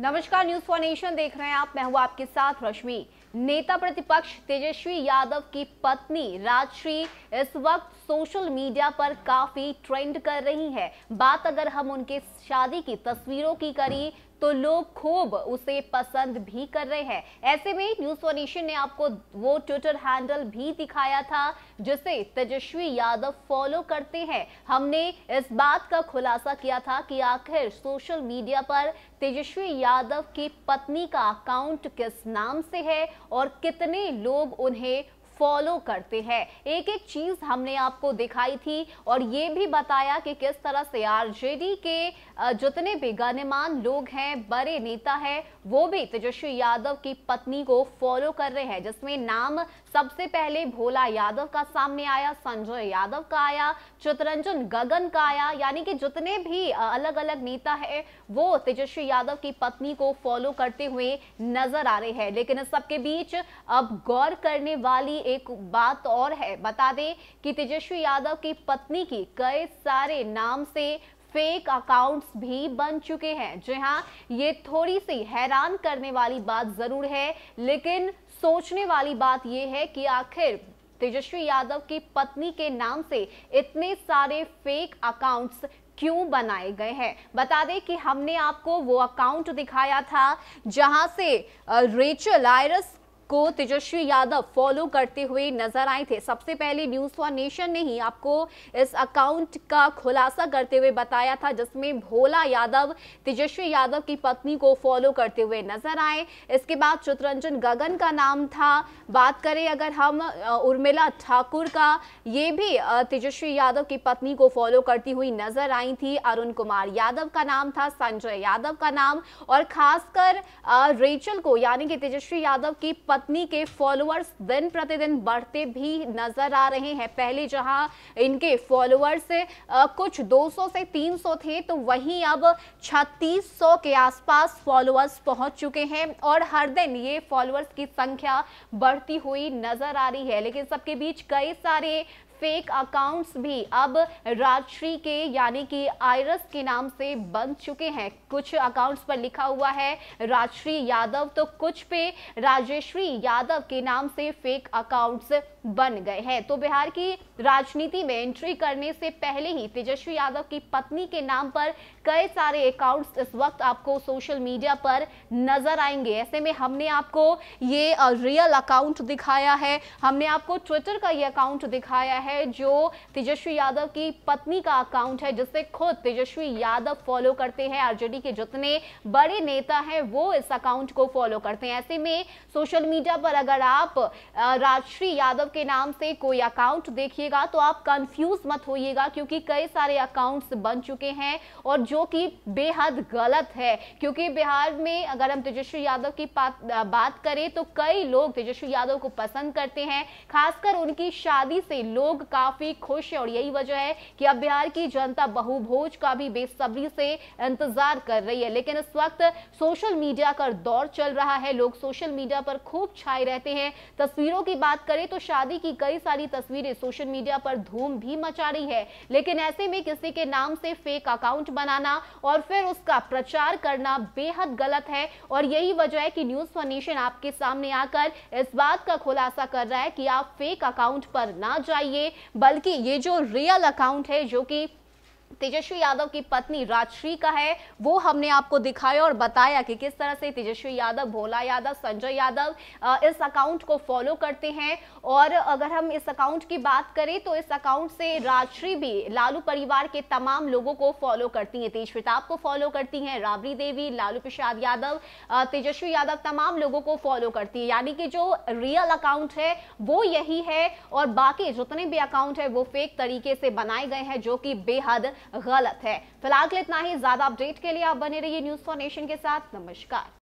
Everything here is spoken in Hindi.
नमस्कार न्यूज फॉर नेशन देख रहे हैं आप मैं हूं आपके साथ रश्मि नेता प्रतिपक्ष तेजस्वी यादव की पत्नी राजश्री इस वक्त सोशल मीडिया पर काफी ट्रेंड कर रही है बात अगर हम उनके शादी की तस्वीरों की करें तो लोग खूब उसे पसंद भी कर रहे हैं ऐसे में न्यूज नेशन ने आपको वो ट्विटर हैंडल भी दिखाया था जिसे तेजस्वी यादव फॉलो करते हैं हमने इस बात का खुलासा किया था कि आखिर सोशल मीडिया पर तेजस्वी यादव की पत्नी का अकाउंट किस नाम से है और कितने लोग उन्हें फॉलो करते हैं एक एक चीज हमने आपको दिखाई थी और ये भी बताया कि किस तरह से आरजेडी के जितने भी गणमान लोग हैं बड़े नेता हैं वो भी तेजस्वी यादव की पत्नी को फॉलो कर रहे हैं जिसमें नाम सबसे पहले भोला यादव का सामने आया संजय यादव का आया चितरंजन गगन का आया यानी कि जितने भी अलग अलग नेता है वो तेजस्वी यादव की पत्नी को फॉलो करते हुए नजर आ रहे हैं लेकिन इस सबके बीच अब गौर करने वाली एक बात और है बता दें कि तेजस्वी यादव की पत्नी की कई सारे नाम से फेक अकाउंट्स भी बन चुके हैं जी हाँ ये थोड़ी सी हैरान करने वाली बात जरूर है लेकिन सोचने वाली बात यह है कि आखिर तेजस्वी यादव की पत्नी के नाम से इतने सारे फेक अकाउंट्स क्यों बनाए गए हैं बता दें कि हमने आपको वो अकाउंट दिखाया था जहां से रेचल आयरस को तेजस्वी यादव फॉलो करते हुए नजर आए थे सबसे पहले न्यूज फॉर नेशन ने ही आपको इस अकाउंट का खुलासा करते हुए बताया था जिसमें भोला यादव तेजस्वी यादव की पत्नी को फॉलो करते हुए नजर आए इसके बाद चित्रंजन गगन का नाम था बात करें अगर हम उर्मिला ठाकुर का ये भी तेजस्वी यादव की पत्नी को फॉलो करती हुई नजर आई थी अरुण कुमार यादव का नाम था संजय यादव का नाम और खासकर रेचल को यानी कि तेजस्वी यादव की पत्नी पत्नी के फॉलोअर्स दिन प्रतिदिन बढ़ते भी नजर आ रहे हैं पहले जहां इनके फॉलोअर्स कुछ 200 से 300 थे तो वहीं अब 3600 के आसपास फॉलोअर्स पहुंच चुके हैं और हर दिन ये फॉलोअर्स की संख्या बढ़ती हुई नजर आ रही है लेकिन सबके बीच कई सारे फेक अकाउंट्स भी अब राजश्री के यानी कि आयरस के नाम से बन चुके हैं कुछ अकाउंट्स पर लिखा हुआ है राजश्री यादव तो कुछ पे राजेश्वरी यादव के नाम से फेक अकाउंट्स बन गए हैं तो बिहार की राजनीति में एंट्री करने से पहले ही तेजस्वी यादव की पत्नी के नाम पर कई सारे अकाउंट्स इस वक्त आपको सोशल मीडिया पर नजर आएंगे ऐसे में हमने आपको ये रियल अकाउंट दिखाया है हमने आपको ट्विटर का ये अकाउंट दिखाया है जो तेजस्वी यादव की पत्नी का अकाउंट है जिससे खुद तेजस्वी यादव फॉलो करते हैं आरजेडी के जितने बड़े नेता हैं वो इस अकाउंट को फॉलो करते हैं ऐसे में सोशल मीडिया पर अगर आप राजश्री यादव के नाम से कोई अकाउंट देखिए कीजिएगा तो आप कंफ्यूज मत होइएगा क्योंकि कई सारे अकाउंट्स बन चुके हैं और जो कि बेहद गलत है क्योंकि बिहार में अगर हम तेजस्वी यादव की बात करें तो कई लोग तेजस्वी यादव को पसंद करते हैं खासकर उनकी शादी से लोग काफी खुश हैं और यही वजह है कि अब बिहार की जनता बहुभोज का भी बेसब्री से इंतजार कर रही है लेकिन इस वक्त सोशल मीडिया का दौर चल रहा है लोग सोशल मीडिया पर खूब छाए रहते हैं तस्वीरों की बात करें तो शादी की कई सारी तस्वीरें सोशल मीडिया पर धूम भी मचा रही है लेकिन ऐसे में किसी के नाम से फेक अकाउंट बनाना और फिर उसका प्रचार करना बेहद गलत है और यही वजह है कि न्यूज फॉर आपके सामने आकर इस बात का खुलासा कर रहा है कि आप फेक अकाउंट पर ना जाइए बल्कि ये जो रियल अकाउंट है जो कि तेजस्वी यादव की पत्नी राजश्री का है वो हमने आपको दिखाया और बताया कि किस तरह से तेजस्वी यादव भोला यादव संजय यादव इस अकाउंट को फॉलो करते हैं और अगर हम इस अकाउंट की बात करें तो इस अकाउंट से राजश्री भी लालू परिवार के तमाम लोगों को फॉलो करती हैं तेज प्रताप को फॉलो करती हैं राबड़ी देवी लालू प्रसाद यादव तेजस्वी यादव तमाम लोगों को फॉलो करती है यानी कि जो रियल अकाउंट है वो यही है और बाकी जितने भी अकाउंट है वो फेक तरीके से बनाए गए हैं जो कि बेहद गलत है फिलहाल के लिए इतना ही ज्यादा अपडेट के लिए आप बने रहिए न्यूज फॉर नेशन के साथ नमस्कार